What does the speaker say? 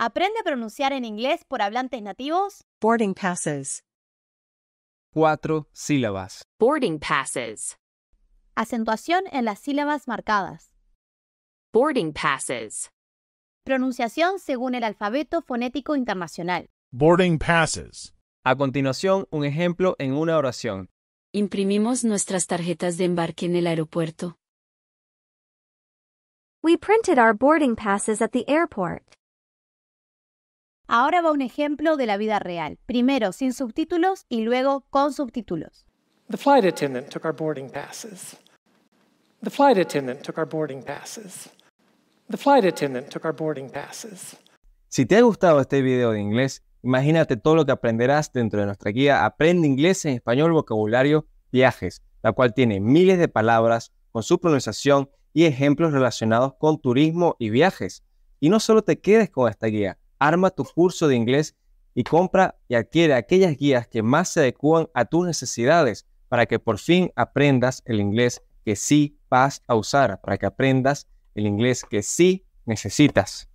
Aprende a pronunciar en inglés por hablantes nativos. Boarding passes. Cuatro sílabas. Boarding passes. Acentuación en las sílabas marcadas. Boarding passes. Pronunciación según el alfabeto fonético internacional. Boarding passes. A continuación, un ejemplo en una oración. Imprimimos nuestras tarjetas de embarque en el aeropuerto. We printed our boarding passes at the airport. Ahora va un ejemplo de la vida real, primero sin subtítulos y luego con subtítulos. The flight attendant took our boarding passes. The flight attendant took our boarding passes. The flight attendant took our boarding passes. Si te ha gustado este video de inglés, imagínate todo lo que aprenderás dentro de nuestra guía Aprende inglés en español, vocabulario, viajes, la cual tiene miles de palabras con su pronunciación y ejemplos relacionados con turismo y viajes. Y no solo te quedes con esta guía, Arma tu curso de inglés y compra y adquiere aquellas guías que más se adecúan a tus necesidades para que por fin aprendas el inglés que sí vas a usar, para que aprendas el inglés que sí necesitas.